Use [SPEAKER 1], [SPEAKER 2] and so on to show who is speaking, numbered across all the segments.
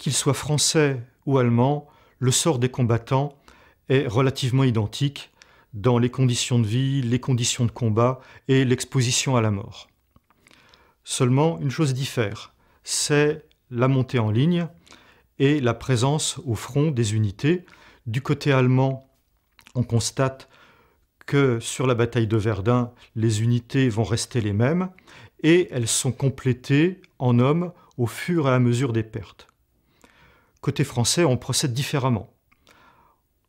[SPEAKER 1] Qu'ils soient français ou allemands, le sort des combattants est relativement identique dans les conditions de vie, les conditions de combat et l'exposition à la mort. Seulement, une chose diffère, c'est la montée en ligne et la présence au front des unités. Du côté allemand, on constate que sur la bataille de Verdun, les unités vont rester les mêmes et elles sont complétées en hommes au fur et à mesure des pertes. Côté français, on procède différemment.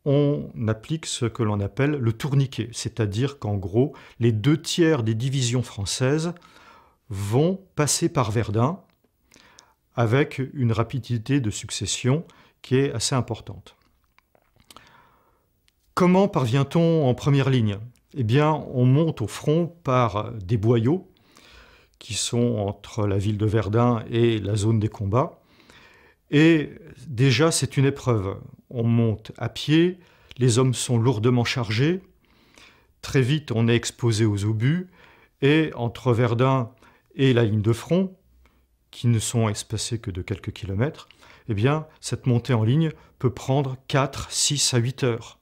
[SPEAKER 1] On applique ce que l'on appelle le tourniquet, c'est-à-dire qu'en gros, les deux tiers des divisions françaises vont passer par Verdun avec une rapidité de succession qui est assez importante. Comment parvient-on en première ligne Eh bien, on monte au front par des boyaux qui sont entre la ville de Verdun et la zone des combats. Et déjà, c'est une épreuve. On monte à pied, les hommes sont lourdement chargés, très vite on est exposé aux obus, et entre Verdun et la ligne de front, qui ne sont espacés que de quelques kilomètres, eh bien, cette montée en ligne peut prendre 4, 6 à 8 heures.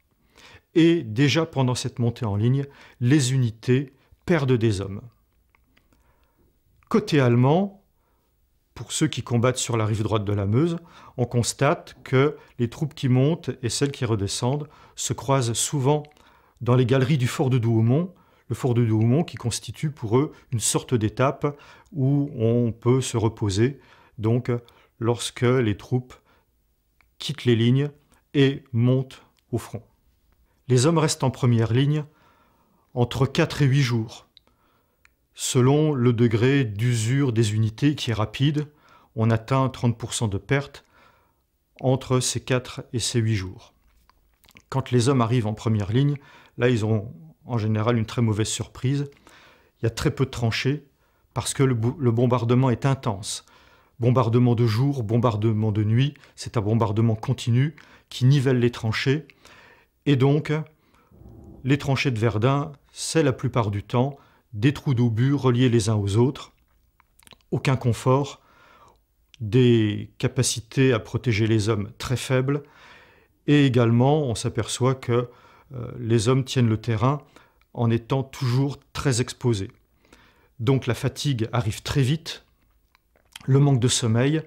[SPEAKER 1] Et déjà pendant cette montée en ligne, les unités perdent des hommes. Côté allemand, pour ceux qui combattent sur la rive droite de la Meuse, on constate que les troupes qui montent et celles qui redescendent se croisent souvent dans les galeries du fort de Douaumont, le fort de Douaumont qui constitue pour eux une sorte d'étape où on peut se reposer, donc lorsque les troupes quittent les lignes et montent au front. Les hommes restent en première ligne entre 4 et 8 jours, Selon le degré d'usure des unités qui est rapide, on atteint 30% de perte entre ces 4 et ces 8 jours. Quand les hommes arrivent en première ligne, là ils ont en général une très mauvaise surprise. Il y a très peu de tranchées parce que le, le bombardement est intense. Bombardement de jour, bombardement de nuit, c'est un bombardement continu qui nivelle les tranchées. Et donc, les tranchées de Verdun, c'est la plupart du temps des trous d'obus reliés les uns aux autres, aucun confort, des capacités à protéger les hommes très faibles, et également on s'aperçoit que euh, les hommes tiennent le terrain en étant toujours très exposés. Donc la fatigue arrive très vite, le manque de sommeil,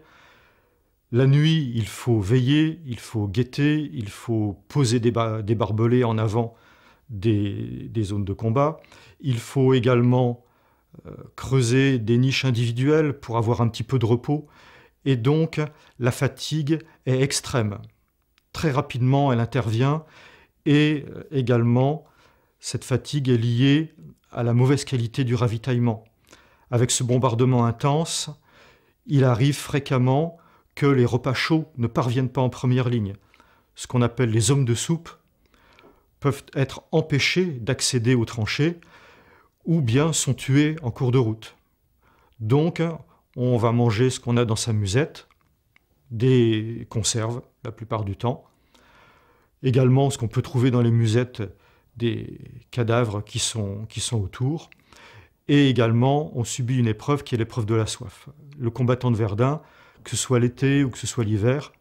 [SPEAKER 1] la nuit il faut veiller, il faut guetter, il faut poser des barbelés en avant des, zones de combat. Il faut également euh, creuser des niches individuelles pour avoir un petit peu de repos. Et donc, la fatigue est extrême. Très rapidement, elle intervient. Et euh, également, cette fatigue est liée à la mauvaise qualité du ravitaillement. Avec ce bombardement intense, il arrive fréquemment que les repas chauds ne parviennent pas en première ligne. Ce qu'on appelle les hommes de soupe peuvent être empêchés d'accéder aux tranchées ou bien sont tués en cours de route. Donc, on va manger ce qu'on a dans sa musette, des conserves la plupart du temps. Également, ce qu'on peut trouver dans les musettes des cadavres qui sont, qui sont autour. Et également, on subit une épreuve qui est l'épreuve de la soif. Le combattant de Verdun, que ce soit l'été ou que ce soit l'hiver,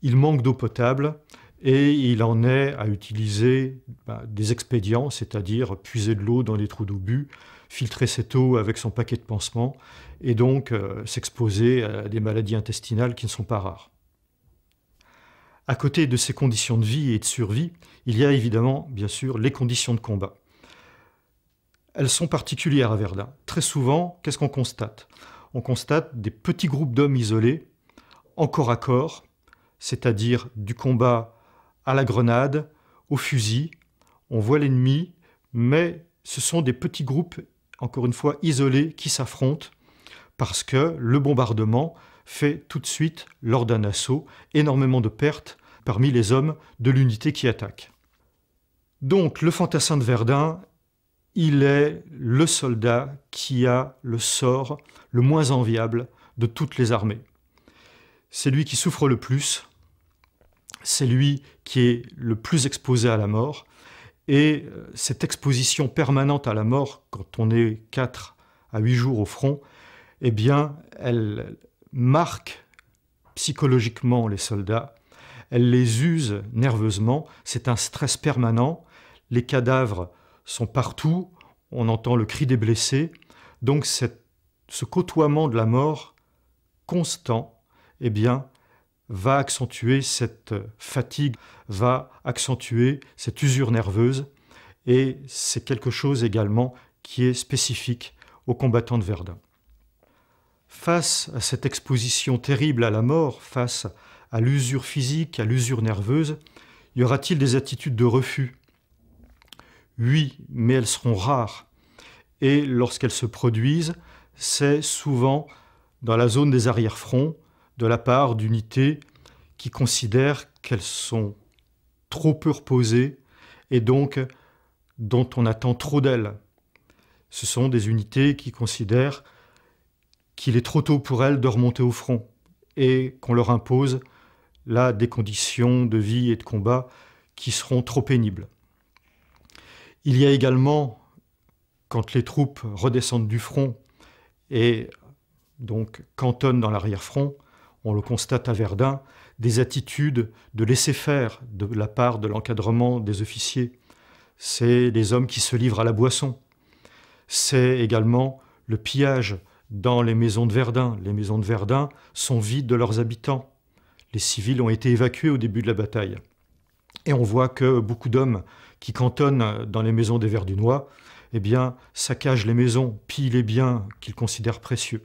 [SPEAKER 1] il manque d'eau potable et il en est à utiliser bah, des expédients, c'est-à-dire puiser de l'eau dans les trous d'obus, filtrer cette eau avec son paquet de pansements, et donc euh, s'exposer à des maladies intestinales qui ne sont pas rares. À côté de ces conditions de vie et de survie, il y a évidemment, bien sûr, les conditions de combat. Elles sont particulières à Verdun. Très souvent, qu'est-ce qu'on constate On constate des petits groupes d'hommes isolés, en corps à corps, c'est-à-dire du combat à la grenade, au fusil. On voit l'ennemi, mais ce sont des petits groupes, encore une fois, isolés, qui s'affrontent, parce que le bombardement fait tout de suite, lors d'un assaut, énormément de pertes parmi les hommes de l'unité qui attaque. Donc le fantassin de Verdun, il est le soldat qui a le sort le moins enviable de toutes les armées. C'est lui qui souffre le plus, c'est lui qui est le plus exposé à la mort. Et euh, cette exposition permanente à la mort, quand on est 4 à 8 jours au front, eh bien, elle marque psychologiquement les soldats, elle les use nerveusement, c'est un stress permanent, les cadavres sont partout, on entend le cri des blessés, donc ce côtoiement de la mort constant, eh bien, va accentuer cette fatigue, va accentuer cette usure nerveuse, et c'est quelque chose également qui est spécifique aux combattants de Verdun. Face à cette exposition terrible à la mort, face à l'usure physique, à l'usure nerveuse, y aura-t-il des attitudes de refus Oui, mais elles seront rares. Et lorsqu'elles se produisent, c'est souvent dans la zone des arrière-fronts, de la part d'unités qui considèrent qu'elles sont trop peu reposées et donc dont on attend trop d'elles. Ce sont des unités qui considèrent qu'il est trop tôt pour elles de remonter au front et qu'on leur impose là des conditions de vie et de combat qui seront trop pénibles. Il y a également, quand les troupes redescendent du front et donc cantonnent dans l'arrière-front, on le constate à Verdun, des attitudes de laisser-faire de la part de l'encadrement des officiers. C'est les hommes qui se livrent à la boisson. C'est également le pillage dans les maisons de Verdun. Les maisons de Verdun sont vides de leurs habitants. Les civils ont été évacués au début de la bataille. Et on voit que beaucoup d'hommes qui cantonnent dans les maisons des Verdunois, eh bien, saccagent les maisons, pillent les biens qu'ils considèrent précieux.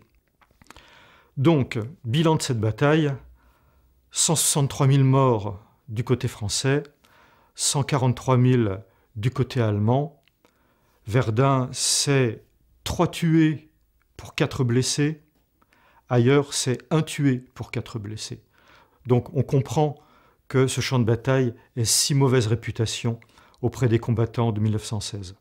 [SPEAKER 1] Donc, bilan de cette bataille, 163 000 morts du côté français, 143 000 du côté allemand. Verdun, c'est trois tués pour 4 blessés. Ailleurs, c'est un tué pour 4 blessés. Donc on comprend que ce champ de bataille ait si mauvaise réputation auprès des combattants de 1916.